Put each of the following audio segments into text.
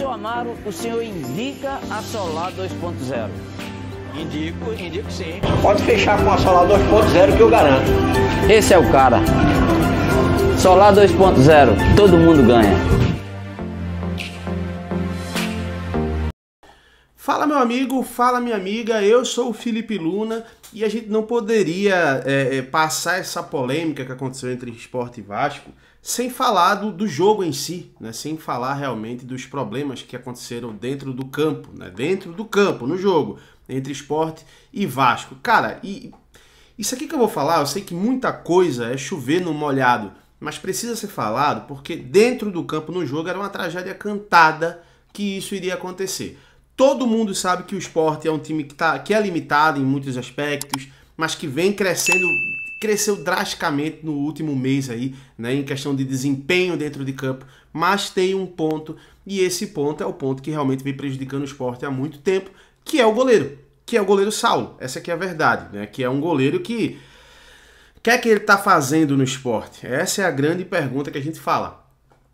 seu Amaro, o senhor indica a Solar 2.0? Indico, indico sim. Pode fechar com a Solar 2.0 que eu garanto. Esse é o cara. Solar 2.0, todo mundo ganha. Fala meu amigo, fala minha amiga, eu sou o Felipe Luna e a gente não poderia é, é, passar essa polêmica que aconteceu entre esporte e Vasco sem falar do, do jogo em si, né? sem falar realmente dos problemas que aconteceram dentro do campo, né? dentro do campo, no jogo, entre esporte e Vasco. Cara, e isso aqui que eu vou falar, eu sei que muita coisa é chover no molhado, mas precisa ser falado porque dentro do campo, no jogo, era uma tragédia cantada que isso iria acontecer. Todo mundo sabe que o esporte é um time que, tá, que é limitado em muitos aspectos, mas que vem crescendo, cresceu drasticamente no último mês aí, né, em questão de desempenho dentro de campo, mas tem um ponto, e esse ponto é o ponto que realmente vem prejudicando o esporte há muito tempo, que é o goleiro, que é o goleiro Saulo, essa aqui é a verdade, né, que é um goleiro que, o que é que ele está fazendo no esporte? Essa é a grande pergunta que a gente fala.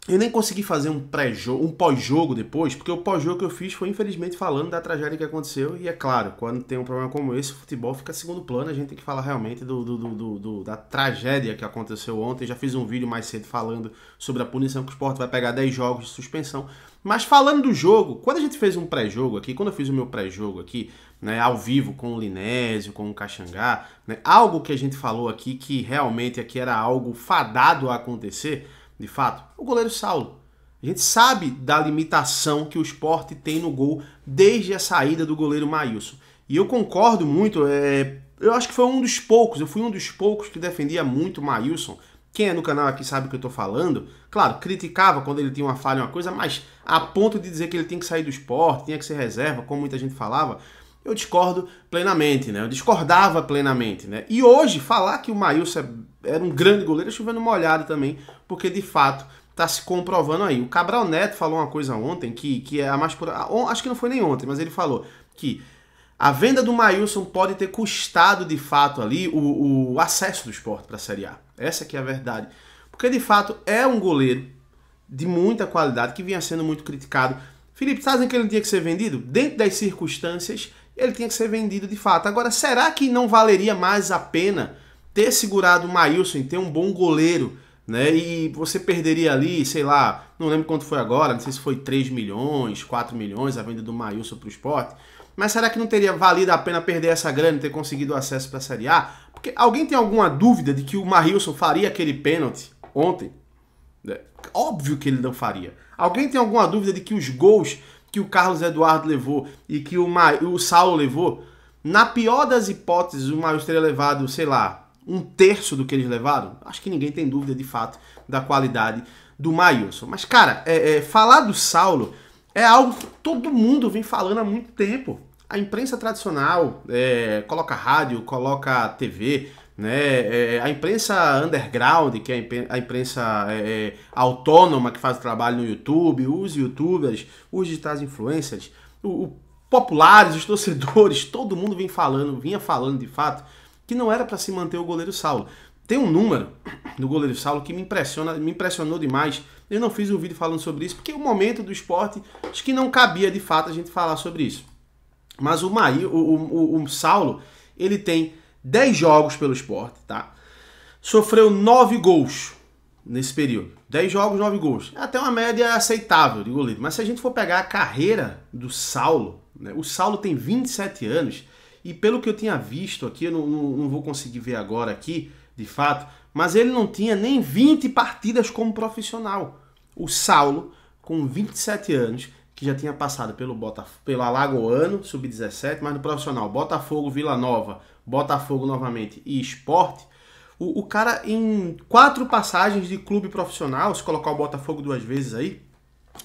Eu nem consegui fazer um pré-jogo, um pós-jogo depois, porque o pós-jogo que eu fiz foi infelizmente falando da tragédia que aconteceu. E é claro, quando tem um problema como esse, o futebol fica segundo plano. A gente tem que falar realmente do, do, do, do da tragédia que aconteceu ontem. Já fiz um vídeo mais cedo falando sobre a punição que o esporte vai pegar 10 jogos de suspensão. Mas falando do jogo, quando a gente fez um pré-jogo aqui, quando eu fiz o meu pré-jogo aqui, né, ao vivo com o Linésio, com o Caxangá, né, algo que a gente falou aqui que realmente aqui era algo fadado a acontecer de fato, o goleiro Saulo. A gente sabe da limitação que o esporte tem no gol desde a saída do goleiro Maílson. E eu concordo muito, é, eu acho que foi um dos poucos, eu fui um dos poucos que defendia muito o Maílson. Quem é no canal aqui sabe o que eu estou falando. Claro, criticava quando ele tinha uma falha, uma coisa, mas a ponto de dizer que ele tinha que sair do esporte, tinha que ser reserva, como muita gente falava eu discordo plenamente, né? Eu discordava plenamente, né? E hoje, falar que o Maílson é, era um grande goleiro ver é chovendo molhado também, porque de fato tá se comprovando aí. O Cabral Neto falou uma coisa ontem que, que é a mais pura. Acho que não foi nem ontem, mas ele falou que a venda do Maílson pode ter custado de fato ali o, o acesso do esporte para a Série A. Essa que é a verdade. Porque de fato é um goleiro de muita qualidade que vinha sendo muito criticado. Felipe, sabe tá ele tinha que ser vendido? Dentro das circunstâncias ele tinha que ser vendido de fato. Agora, será que não valeria mais a pena ter segurado o Maílson, ter um bom goleiro, né? E você perderia ali, sei lá, não lembro quanto foi agora, não sei se foi 3 milhões, 4 milhões a venda do Maílson para o esporte. Mas será que não teria valido a pena perder essa grana e ter conseguido acesso para a Série A? Porque alguém tem alguma dúvida de que o Maílson faria aquele pênalti ontem? É, óbvio que ele não faria. Alguém tem alguma dúvida de que os gols que o Carlos Eduardo levou e que o, Ma... o Saulo levou, na pior das hipóteses, o Miles teria levado, sei lá, um terço do que eles levaram. Acho que ninguém tem dúvida, de fato, da qualidade do Maílson. Mas, cara, é, é, falar do Saulo é algo que todo mundo vem falando há muito tempo. A imprensa tradicional é, coloca rádio, coloca TV, né? É, a imprensa underground, que é a imprensa é, é, autônoma que faz o trabalho no YouTube, os youtubers, os digitais influencers, o, o populares, os torcedores, todo mundo vem falando, vinha falando de fato, que não era para se manter o goleiro Saulo. Tem um número do goleiro Saulo que me impressiona, me impressionou demais. Eu não fiz um vídeo falando sobre isso, porque é o momento do esporte acho que não cabia de fato a gente falar sobre isso. Mas o, Maí, o, o, o Saulo, ele tem 10 jogos pelo esporte, tá? Sofreu 9 gols nesse período. 10 jogos, 9 gols. É até uma média aceitável de goleiro. Mas se a gente for pegar a carreira do Saulo, né? o Saulo tem 27 anos e pelo que eu tinha visto aqui, eu não, não, não vou conseguir ver agora aqui, de fato, mas ele não tinha nem 20 partidas como profissional. O Saulo, com 27 anos, que já tinha passado pelo, Botafogo pelo Alagoano, sub-17, mas no profissional Botafogo, Vila Nova, Botafogo novamente e Esporte, o, o, cara em quatro passagens de clube profissional, se colocar o Botafogo duas vezes aí,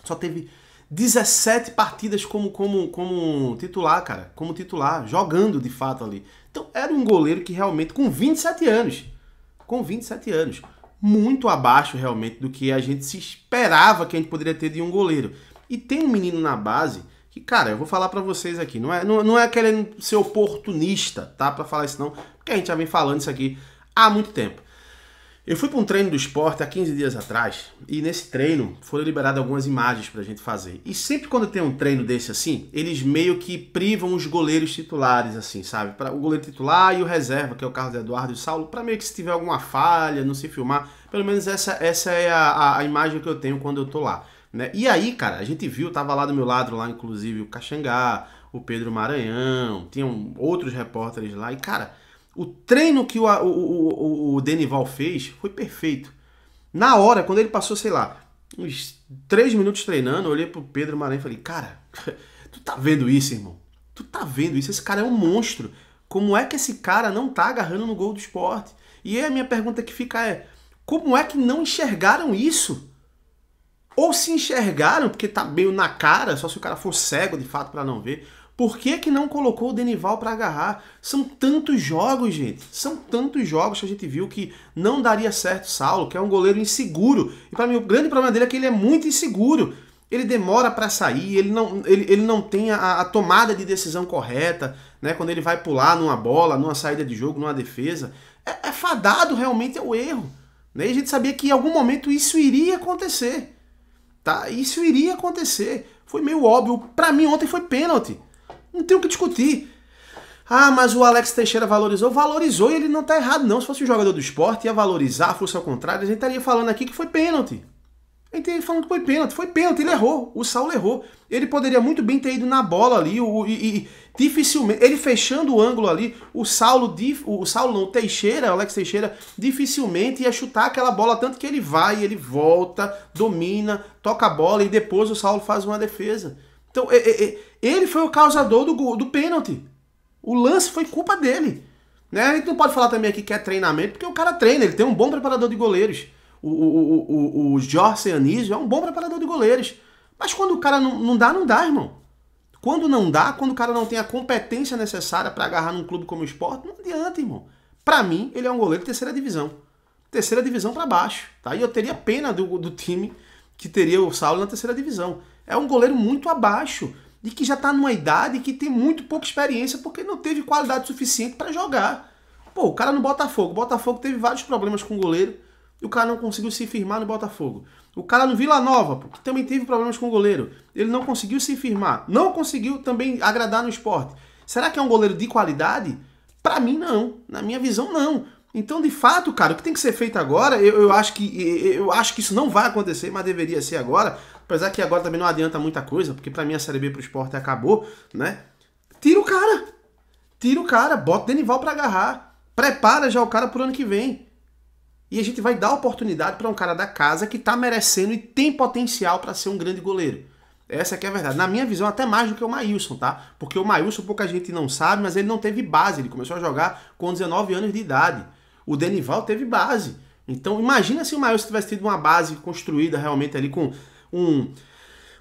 só teve 17 partidas como, como, como titular, cara, como titular, jogando de fato ali. Então era um goleiro que realmente, com 27 anos, com 27 anos, muito abaixo realmente do que a gente se esperava que a gente poderia ter de um goleiro. E tem um menino na base que, cara, eu vou falar para vocês aqui, não é, não, não é querendo ser oportunista, tá? Para falar isso não, porque a gente já vem falando isso aqui há muito tempo. Eu fui para um treino do esporte há 15 dias atrás e nesse treino foram liberadas algumas imagens para a gente fazer. E sempre quando tem um treino desse assim, eles meio que privam os goleiros titulares, assim, sabe? Pra, o goleiro titular e o reserva, que é o Carlos Eduardo e o Saulo, para meio que se tiver alguma falha, não se filmar. Pelo menos essa, essa é a, a, a imagem que eu tenho quando eu tô lá. Né? E aí, cara, a gente viu, tava lá do meu lado, lá inclusive o Caxangá, o Pedro Maranhão, tinham outros repórteres lá, e cara, o treino que o, o, o, o Denival fez foi perfeito. Na hora, quando ele passou, sei lá, uns três minutos treinando, eu olhei pro Pedro Maranhão e falei, cara, tu tá vendo isso, irmão? Tu tá vendo isso? Esse cara é um monstro. Como é que esse cara não tá agarrando no gol do esporte? E aí a minha pergunta que fica é, como é que não enxergaram isso? Ou se enxergaram, porque tá meio na cara, só se o cara for cego de fato para não ver. Por que, que não colocou o Denival para agarrar? São tantos jogos, gente. São tantos jogos que a gente viu que não daria certo Saulo, que é um goleiro inseguro. E para mim o grande problema dele é que ele é muito inseguro. Ele demora para sair, ele não, ele, ele não tem a, a tomada de decisão correta, né? Quando ele vai pular numa bola, numa saída de jogo, numa defesa. É, é fadado realmente o erro. Né? E a gente sabia que em algum momento isso iria acontecer. Tá? Isso iria acontecer. Foi meio óbvio. Para mim, ontem foi pênalti. Não tem o que discutir. Ah, mas o Alex Teixeira valorizou. Valorizou e ele não tá errado, não. Se fosse o jogador do esporte, ia valorizar, fosse ao contrário, a gente estaria falando aqui que foi pênalti. A gente falando que foi pênalti. Foi pênalti, ele errou. O Saulo errou. Ele poderia muito bem ter ido na bola ali. O, e, e, dificilmente. Ele fechando o ângulo ali. O Saulo, o Saulo não, o Teixeira, o Alex Teixeira, dificilmente ia chutar aquela bola. Tanto que ele vai, ele volta, domina, toca a bola e depois o Saulo faz uma defesa. Então, ele foi o causador do, do pênalti. O lance foi culpa dele. Né? A gente não pode falar também aqui que é treinamento, porque o cara treina, ele tem um bom preparador de goleiros. O, o, o, o Jorge Anísio é um bom preparador de goleiros. Mas quando o cara não, não dá, não dá, irmão. Quando não dá, quando o cara não tem a competência necessária para agarrar num clube como o esporte, não adianta, irmão. Para mim, ele é um goleiro de terceira divisão. Terceira divisão para baixo. Tá? E eu teria pena do, do time que teria o Saulo na terceira divisão. É um goleiro muito abaixo e que já está numa idade que tem muito pouca experiência porque não teve qualidade suficiente para jogar. Pô, o cara no Botafogo. O Botafogo teve vários problemas com o goleiro e o cara não conseguiu se firmar no Botafogo. O cara no Vila Nova, que também teve problemas com o goleiro, ele não conseguiu se firmar. Não conseguiu também agradar no esporte. Será que é um goleiro de qualidade? Para mim, não. Na minha visão, não. Então, de fato, cara, o que tem que ser feito agora, eu, eu, acho que, eu acho que isso não vai acontecer, mas deveria ser agora. Apesar que agora também não adianta muita coisa, porque para mim a Série B pro esporte acabou, né? Tira o cara. Tira o cara, bota o Denival para agarrar. Prepara já o cara pro ano que vem. E a gente vai dar oportunidade para um cara da casa que está merecendo e tem potencial para ser um grande goleiro. Essa que é a verdade. Na minha visão, até mais do que o Maílson, tá? Porque o Maílson, pouca gente não sabe, mas ele não teve base. Ele começou a jogar com 19 anos de idade. O Denival teve base. Então, imagina se o Maílson tivesse tido uma base construída realmente ali com um,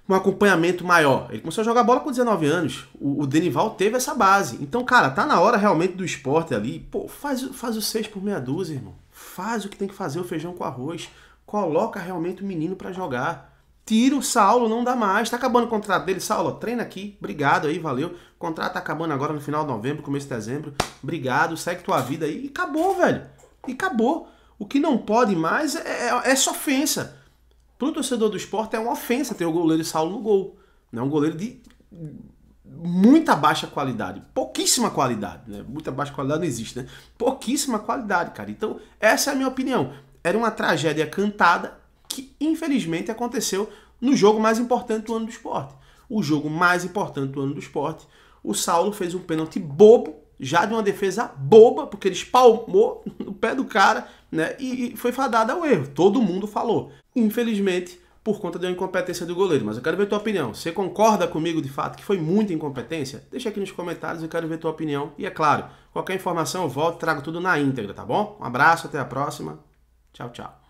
um acompanhamento maior. Ele começou a jogar bola com 19 anos. O, o Denival teve essa base. Então, cara, tá na hora realmente do esporte ali. Pô, faz, faz o 6 por meia dúzia, irmão. Faz o que tem que fazer o feijão com arroz. Coloca realmente o menino para jogar. Tira o Saulo, não dá mais. Tá acabando o contrato dele. Saulo, treina aqui. Obrigado aí, valeu. O contrato tá acabando agora no final de novembro, começo de dezembro. Obrigado, segue tua vida aí. E acabou, velho. E acabou. O que não pode mais é, é, é essa ofensa. Pro torcedor do esporte é uma ofensa ter o goleiro Saulo no gol. Não é um goleiro de muita baixa qualidade, pouquíssima qualidade, né? Muita baixa qualidade não existe, né? Pouquíssima qualidade, cara. Então, essa é a minha opinião. Era uma tragédia cantada que, infelizmente, aconteceu no jogo mais importante do ano do esporte. O jogo mais importante do ano do esporte. O Saulo fez um pênalti bobo, já de uma defesa boba, porque ele espalmou no pé do cara, né? E foi fadado ao erro. Todo mundo falou. Infelizmente, por conta da incompetência do goleiro. Mas eu quero ver tua opinião. Você concorda comigo de fato que foi muita incompetência? Deixa aqui nos comentários, eu quero ver tua opinião. E é claro, qualquer informação eu volto, trago tudo na íntegra, tá bom? Um abraço, até a próxima. Tchau, tchau.